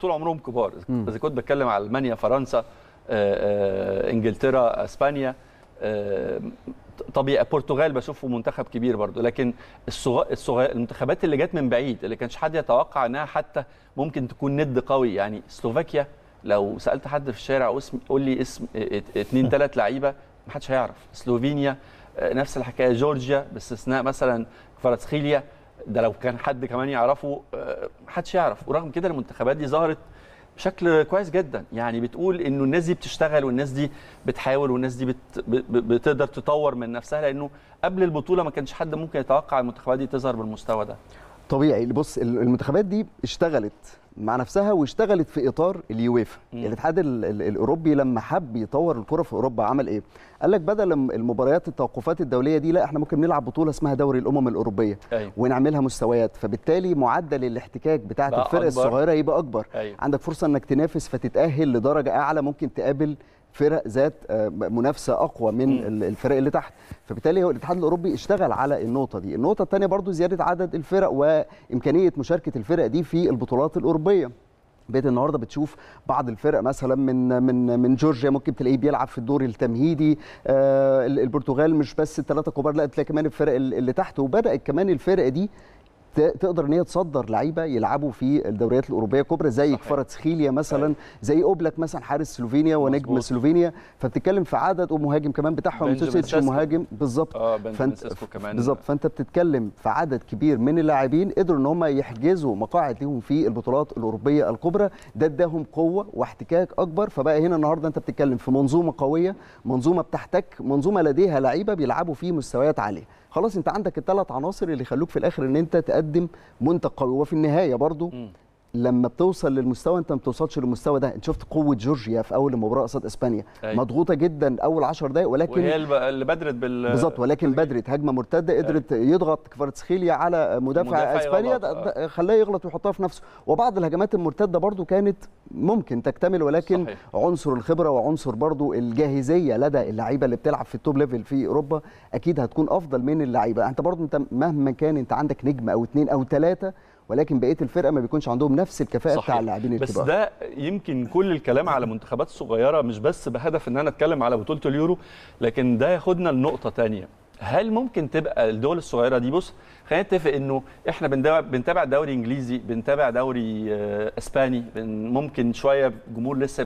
طول عمرهم كبار اذا كنت بتكلم على المانيا فرنسا آه، آه، انجلترا اسبانيا آه، طبيعي البرتغال بشوفه منتخب كبير برضه لكن الصغ... الصغ... المنتخبات اللي جت من بعيد اللي كانش حد يتوقع انها حتى ممكن تكون ند قوي يعني سلوفاكيا لو سالت حد في الشارع واسم قول لي اسم اثنين ثلاث لعيبه ما حدش هيعرف سلوفينيا نفس الحكايه جورجيا باستثناء مثلا كفاراتسخيليا ده لو كان حد كمان يعرفه آه، محدش يعرف ورغم كده المنتخبات دي ظهرت بشكل كويس جدا يعني بتقول انه الناس دي بتشتغل والناس دي بتحاول والناس دي بت... بتقدر تطور من نفسها لانه قبل البطوله ما كانش حد ممكن يتوقع المنتخبات دي تظهر بالمستوى ده طبيعي بص المنتخبات دي اشتغلت مع نفسها واشتغلت في اطار اليويفا يعني الاتحاد الاوروبي لما حب يطور الكره في اوروبا عمل ايه قال لك بدل المباريات التوقفات الدوليه دي لا احنا ممكن نلعب بطوله اسمها دوري الامم الاوروبيه أيوة. ونعملها مستويات فبالتالي معدل الاحتكاك بتاعه الفرق أكبر. الصغيره يبقى اكبر أيوة. عندك فرصه انك تنافس فتتاهل لدرجه اعلى ممكن تقابل فرق ذات آه، منافسه اقوى من الفرق اللي تحت فبالتالي هو الاتحاد الاوروبي اشتغل على النقطه دي النقطه الثانيه برضو زياده عدد الفرق وامكانيه مشاركه الفرق دي في البطولات الاوروبيه بقيت النهارده بتشوف بعض الفرق مثلا من من من جورجيا ممكن تلاقيه بيلعب في الدور التمهيدي آه، البرتغال مش بس الثلاثه كبار لا تلاقي كمان الفرق اللي تحت وبدات كمان الفرق دي تقدر ان هي تصدر لعيبه يلعبوا في الدوريات الاوروبيه الكبرى زي كفاره سخيليا مثلا أيوة. زي اوبلاك مثلا حارس سلوفينيا ونجم مزبوط. سلوفينيا فبتتكلم في عدد ومهاجم كمان بتاعهم توسيتش مهاجم بالظبط اه فانت كمان بالظبط فانت بتتكلم في عدد كبير من اللاعبين قدروا ان هم يحجزوا مقاعد ليهم في البطولات الاوروبيه الكبرى ده اداهم قوه واحتكاك اكبر فبقى هنا النهارده انت بتتكلم في منظومه قويه منظومه بتحتك منظومه لديها لعيبه بيلعبوا في مستويات عاليه خلاص انت عندك الثلاث عناصر اللي يخلوك في الاخر ان انت تقدم بتقدم منتج قوي وفي النهايه برضو م. لما بتوصل للمستوى انت ما بتوصلش للمستوى ده انت شفت قوه جورجيا في اول المباراه قصاد اسبانيا أيوة. مضغوطه جدا اول 10 دقائق ولكن وهي اللي بدرت بال بالظبط ولكن بدرت هجمه مرتده قدرت أيوة. يضغط كفارتسخيليا على مدافع, مدافع اسبانيا خلاه يغلط ويحطها في نفسه وبعض الهجمات المرتده برضو كانت ممكن تكتمل ولكن صحيح. عنصر الخبره وعنصر برضو الجاهزيه لدى اللعيبه اللي بتلعب في التوب ليفل في اوروبا اكيد هتكون افضل من اللعيبه انت برضو انت مهما كان انت عندك نجم او اثنين او ثلاثه ولكن بقيه الفرقه ما بيكونش عندهم نفس الكفاءه صحيح. بتاع اللاعبين الكبار بس ده يمكن كل الكلام على منتخبات صغيره مش بس بهدف ان انا اتكلم على بطوله اليورو لكن ده ياخدنا لنقطه ثانيه هل ممكن تبقى الدول الصغيره دي بص خلينا نتفق انه احنا بنتابع دوري انجليزي بنتابع دوري آه، اسباني ممكن شويه جمهور لسه